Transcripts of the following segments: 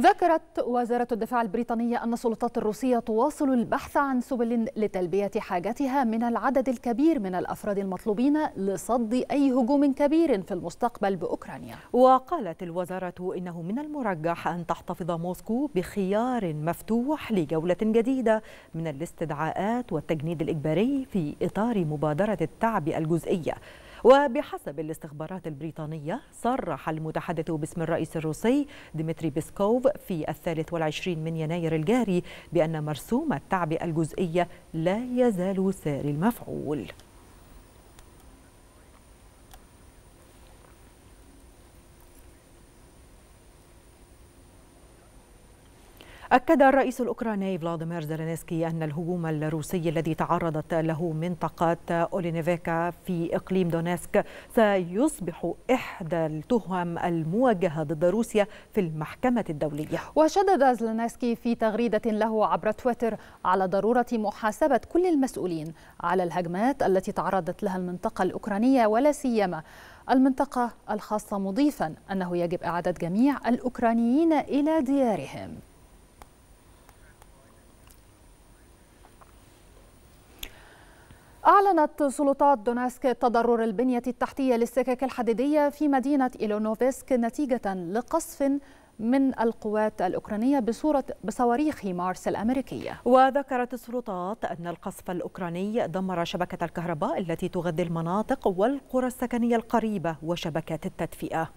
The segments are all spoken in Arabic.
ذكرت وزارة الدفاع البريطانية أن السلطات الروسية تواصل البحث عن سبل لتلبية حاجتها من العدد الكبير من الأفراد المطلوبين لصد أي هجوم كبير في المستقبل بأوكرانيا وقالت الوزارة إنه من المرجح أن تحتفظ موسكو بخيار مفتوح لجولة جديدة من الاستدعاءات والتجنيد الإجباري في إطار مبادرة التعبئة الجزئية وبحسب الاستخبارات البريطانية صرح المتحدث باسم الرئيس الروسي ديمتري بيسكوف في الثالث والعشرين من يناير الجاري بأن مرسوم التعبئة الجزئية لا يزال ساري المفعول أكد الرئيس الأوكراني فلاديمير زيلينسكي أن الهجوم الروسي الذي تعرضت له منطقة أولينيفيكا في إقليم دونيسك سيصبح إحدى التهم المواجهة ضد روسيا في المحكمة الدولية وشدد زيلينسكي في تغريدة له عبر تويتر على ضرورة محاسبة كل المسؤولين على الهجمات التي تعرضت لها المنطقة الأوكرانية ولا سيما المنطقة الخاصة مضيفا أنه يجب إعادة جميع الأوكرانيين إلى ديارهم أعلنت سلطات دونسك تضرر البنية التحتية للسكك الحديدية في مدينة إيلونوفسك نتيجة لقصف من القوات الأوكرانية بصورة بصواريخ مارس الأمريكية وذكرت السلطات أن القصف الأوكراني دمر شبكة الكهرباء التي تغذي المناطق والقرى السكنية القريبة وشبكات التدفئة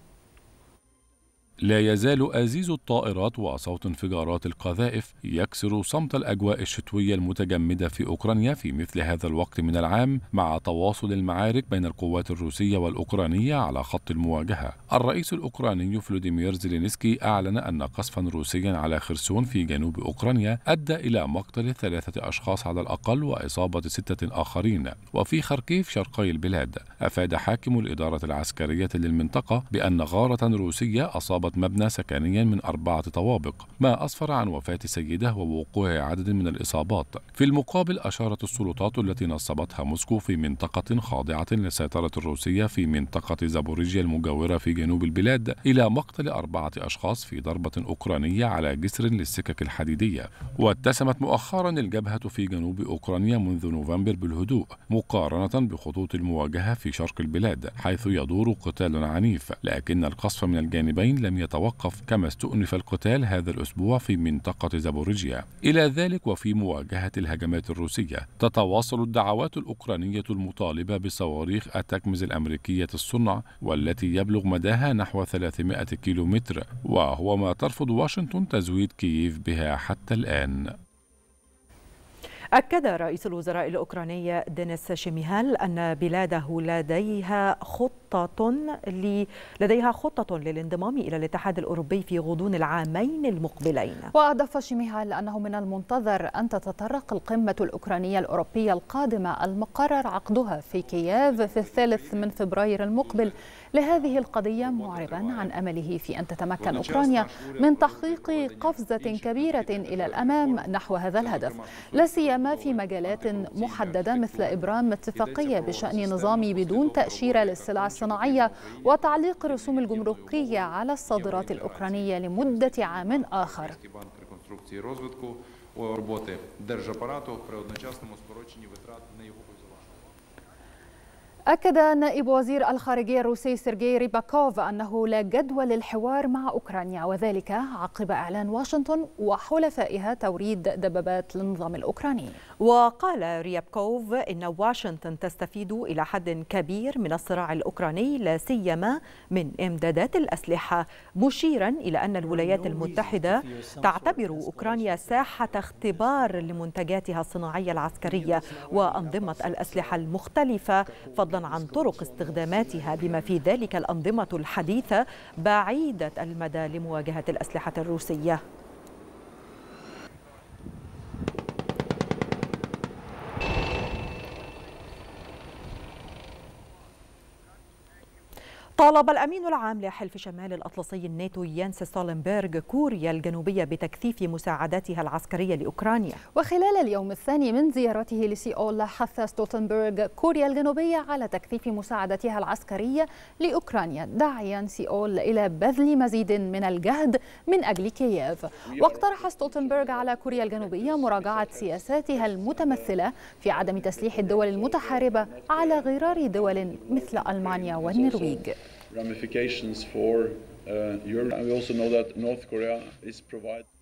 لا يزال أزيز الطائرات وصوت انفجارات القذائف يكسر صمت الأجواء الشتوية المتجمدة في أوكرانيا في مثل هذا الوقت من العام مع تواصل المعارك بين القوات الروسية والأوكرانية على خط المواجهة. الرئيس الأوكراني فلوديمير زيلينسكي أعلن أن قصفا روسيا على خرسون في جنوب أوكرانيا أدى إلى مقتل ثلاثة أشخاص على الأقل وإصابة ستة آخرين وفي خركيف شرقي البلاد أفاد حاكم الإدارة العسكرية للمنطقة بأن غارة روسية أصابت أصابت مبنى سكنيا من أربعة طوابق ما أسفر عن وفاة سيده ووقوع عدد من الإصابات في المقابل أشارت السلطات التي نصبتها موسكو في منطقة خاضعة للسيطرة الروسية في منطقة زابوريجيا المجاورة في جنوب البلاد إلى مقتل أربعة أشخاص في ضربة أوكرانية على جسر للسكك الحديدية واتسمت مؤخرا الجبهة في جنوب أوكرانيا منذ نوفمبر بالهدوء مقارنة بخطوط المواجهة في شرق البلاد حيث يدور قتال عنيف لكن القصف من الجانبين لم لن يتوقف كما استؤنف القتال هذا الأسبوع في منطقة زابوريجيا إلى ذلك وفي مواجهة الهجمات الروسية تتواصل الدعوات الأوكرانية المطالبة بصواريخ أتاكمز الأمريكية الصنع والتي يبلغ مداها نحو 300 كيلومتر وهو ما ترفض واشنطن تزويد كييف بها حتى الآن أكد رئيس الوزراء الأوكراني دينيس شيميهال أن بلاده لديها خطة خطة ل... لديها خطة للانضمام إلى الاتحاد الأوروبي في غضون العامين المقبلين وأضاف شيميهال أنه من المنتظر أن تتطرق القمة الأوكرانية الأوروبية القادمة المقرر عقدها في كييف في الثالث من فبراير المقبل لهذه القضية معربا عن أمله في أن تتمكن أوكرانيا من تحقيق قفزة كبيرة إلى الأمام نحو هذا الهدف لا سيما في مجالات محددة مثل إبرام اتفاقية بشأن نظام بدون تأشيرة للسلع الصينية الصناعية وتعليق الرسوم الجمركية على الصادرات الأوكرانية لمدة عام آخر أكد نائب وزير الخارجية الروسي سيرجي ريباكوف أنه لا جدوى للحوار مع أوكرانيا وذلك عقب إعلان واشنطن وحلفائها توريد دبابات للنظام الأوكراني وقال ريباكوف إن واشنطن تستفيد إلى حد كبير من الصراع الأوكراني لا سيما من إمدادات الأسلحة مشيرا إلى أن الولايات المتحدة تعتبر أوكرانيا ساحة اختبار لمنتجاتها الصناعية العسكرية وأنظمة الأسلحة المختلفة فضل فضلا عن طرق استخداماتها بما في ذلك الأنظمة الحديثة بعيدة المدى لمواجهة الأسلحة الروسية طالب الأمين العام لحلف شمال الأطلسي الناتو يانس ستالنبرغ كوريا الجنوبية بتكثيف مساعداتها العسكرية لأوكرانيا وخلال اليوم الثاني من زيارته لسيول حث ستوتنبرغ كوريا الجنوبية على تكثيف مساعدتها العسكرية لأوكرانيا داعيا سيول إلى بذل مزيد من الجهد من أجل كييف واقترح ستوتنبرغ على كوريا الجنوبية مراجعة سياساتها المتمثلة في عدم تسليح الدول المتحاربة على غرار دول مثل ألمانيا والنرويج ramifications for uh, Europe. And we also know that North Korea is providing.